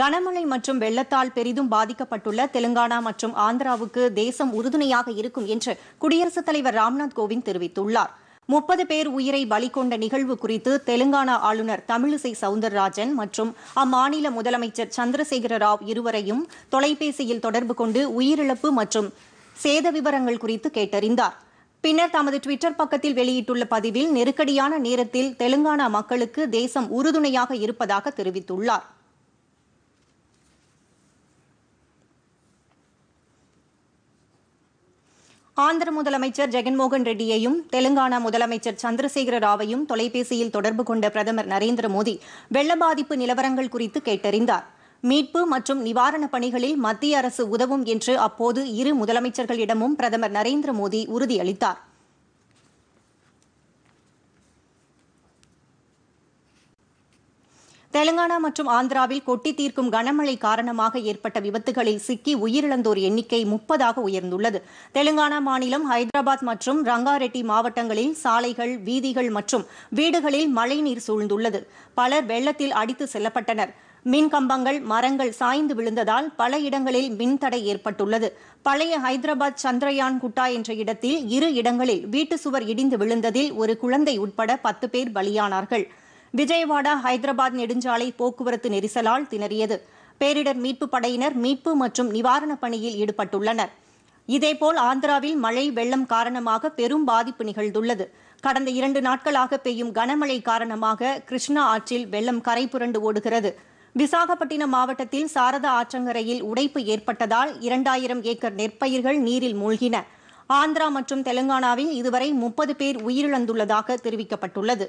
கனமழை மற்றும் வெள்ளத்தால் பெரிதும் பாதிக்கப்பட்டுள்ள தெலுங்கானா மற்றும் ஆந்திராவுக்கு தேசம் உறுதுணையாக இருக்கும் என்று குடியரசுத் தலைவர் ராம்நாத் கோவிந்த் தெரிவித்துள்ளார் முப்பது பேர் உயிரை பலி கொண்ட நிகழ்வு குறித்து தெலுங்கானா ஆளுநர் தமிழிசை சவுந்தரராஜன் மற்றும் அம்மாநில முதலமைச்சர் சந்திரசேகர ராவ் இருவரையும் தொலைபேசியில் தொடர்பு கொண்டு உயிரிழப்பு மற்றும் சேத விவரங்கள் குறித்து கேட்டறிந்தார் பின்னர் தமது டுவிட்டர் பக்கத்தில் வெளியிட்டுள்ள பதிவில் நெருக்கடியான நேரத்தில் தெலுங்கானா மக்களுக்கு தேசம் உறுதுணையாக இருப்பதாக தெரிவித்துள்ளார் ஆந்திர முதலமைச்சர் ஜெகன்மோகன் ரெட்டியையும் தெலுங்கானா முதலமைச்சர் சந்திரசேகர ராவையும் தொலைபேசியில் தொடர்பு கொண்ட பிரதமர் நரேந்திர மோடி வெள்ள பாதிப்பு நிலவரங்கள் குறித்து கேட்டறிந்தார் மீட்பு மற்றும் நிவாரணப் பணிகளில் மத்திய அரசு உதவும் என்று அப்போது இரு முதலமைச்சர்களிடமும் பிரதமர் நரேந்திர மோடி உறுதியளித்தாா் தெலுங்கானா மற்றும் ஆந்திராவில் கொட்டி தீர்க்கும் கனமழை காரணமாக ஏற்பட்ட விபத்துகளில் சிக்கி உயிரிழந்தோர் எண்ணிக்கை முப்பதாக உயர்ந்துள்ளது தெலுங்கானா மாநிலம் ஹைதராபாத் மற்றும் ரங்காரெட்டி மாவட்டங்களில் சாலைகள் வீதிகள் மற்றும் வீடுகளில் மழைநீர் சூழ்ந்துள்ளது பலர் வெள்ளத்தில் அடித்து செல்லப்பட்டனர் மின் கம்பங்கள் மரங்கள் சாய்ந்து விழுந்ததால் பல இடங்களில் மின்தடை ஏற்பட்டுள்ளது பழைய ஹைதராபாத் சந்திரயான் குட்டா என்ற இடத்தில் இரு இடங்களில் வீட்டு சுவர் இடிந்து விழுந்ததில் ஒரு குழந்தை உட்பட பத்து பேர் பலியானார்கள் விஜயவாடா ஹைதராபாத் நெடுஞ்சாலை போக்குவரத்து நெரிசலால் திணறியது பேரிடர் மீட்பு படையினர் மீட்பு மற்றும் நிவாரணப் பணியில் ஈடுபட்டுள்ளனர் இதேபோல் ஆந்திராவில் மழை வெள்ளம் காரணமாக பெரும் பாதிப்பு நிகழ்ந்துள்ளது கடந்த இரண்டு நாட்களாக பெய்யும் கனமழை காரணமாக கிருஷ்ணா ஆற்றில் வெள்ளம் கரை புரண்டு ஓடுகிறது விசாகப்பட்டினம் மாவட்டத்தில் சாரதா ஆற்றங்கரையில் உடைப்பு ஏற்பட்டதால் இரண்டாயிரம் ஏக்கர் நெற்பயிர்கள் நீரில் மூழ்கின ஆந்திரா மற்றும் தெலங்கானாவில் இதுவரை முப்பது பேர் உயிரிழந்துள்ளதாக தெரிவிக்கப்பட்டுள்ளது